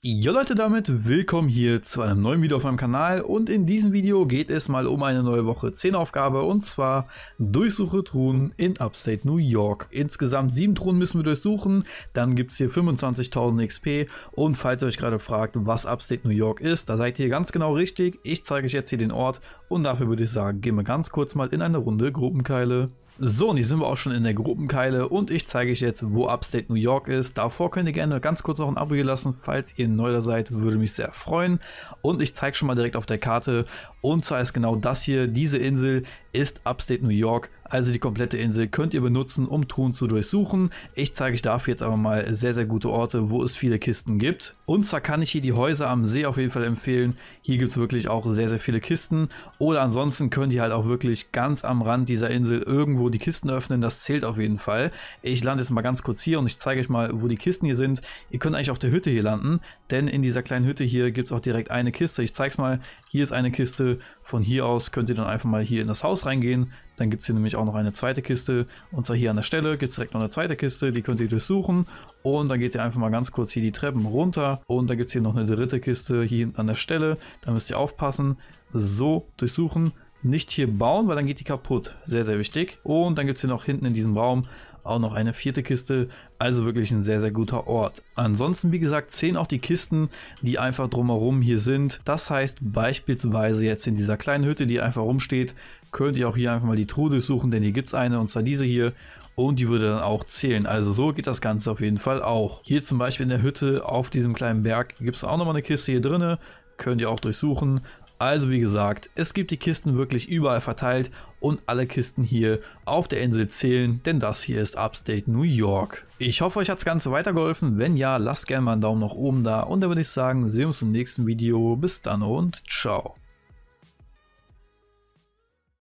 Jo Leute, damit willkommen hier zu einem neuen Video auf meinem Kanal und in diesem Video geht es mal um eine neue Woche 10 Aufgabe und zwar durchsuche Truhen in Upstate New York. Insgesamt 7 Truhen müssen wir durchsuchen, dann gibt es hier 25.000 XP und falls ihr euch gerade fragt, was Upstate New York ist, da seid ihr ganz genau richtig. Ich zeige euch jetzt hier den Ort und dafür würde ich sagen, gehen wir ganz kurz mal in eine Runde Gruppenkeile. So, und hier sind wir auch schon in der Gruppenkeile und ich zeige euch jetzt, wo Upstate New York ist. Davor könnt ihr gerne ganz kurz auch ein Abo hier lassen, falls ihr neu da seid, würde mich sehr freuen. Und ich zeige schon mal direkt auf der Karte, und zwar ist genau das hier, diese Insel ist Upstate New York also die komplette Insel könnt ihr benutzen, um Truhen zu durchsuchen. Ich zeige euch dafür jetzt aber mal sehr, sehr gute Orte, wo es viele Kisten gibt. Und zwar kann ich hier die Häuser am See auf jeden Fall empfehlen. Hier gibt es wirklich auch sehr, sehr viele Kisten. Oder ansonsten könnt ihr halt auch wirklich ganz am Rand dieser Insel irgendwo die Kisten öffnen. Das zählt auf jeden Fall. Ich lande jetzt mal ganz kurz hier und ich zeige euch mal, wo die Kisten hier sind. Ihr könnt eigentlich auf der Hütte hier landen, denn in dieser kleinen Hütte hier gibt es auch direkt eine Kiste. Ich zeige es mal. Hier ist eine Kiste. Von hier aus könnt ihr dann einfach mal hier in das Haus reingehen. Dann gibt es hier nämlich auch noch eine zweite Kiste. Und zwar hier an der Stelle gibt es direkt noch eine zweite Kiste, die könnt ihr durchsuchen. Und dann geht ihr einfach mal ganz kurz hier die Treppen runter. Und dann gibt es hier noch eine dritte Kiste hier an der Stelle. Da müsst ihr aufpassen. So, durchsuchen. Nicht hier bauen, weil dann geht die kaputt. Sehr, sehr wichtig. Und dann gibt es hier noch hinten in diesem Raum auch noch eine vierte Kiste. Also wirklich ein sehr, sehr guter Ort. Ansonsten, wie gesagt, zählen auch die Kisten, die einfach drumherum hier sind. Das heißt beispielsweise jetzt in dieser kleinen Hütte, die einfach rumsteht, könnt ihr auch hier einfach mal die Truhe durchsuchen, denn hier gibt es eine und zwar diese hier. Und die würde dann auch zählen. Also so geht das Ganze auf jeden Fall auch. Hier zum Beispiel in der Hütte auf diesem kleinen Berg gibt es auch nochmal eine Kiste hier drinne. Könnt ihr auch durchsuchen. Also wie gesagt, es gibt die Kisten wirklich überall verteilt und alle Kisten hier auf der Insel zählen, denn das hier ist Upstate New York. Ich hoffe, euch hat das Ganze weitergeholfen. Wenn ja, lasst gerne mal einen Daumen nach oben da und dann würde ich sagen, sehen wir uns im nächsten Video. Bis dann und ciao.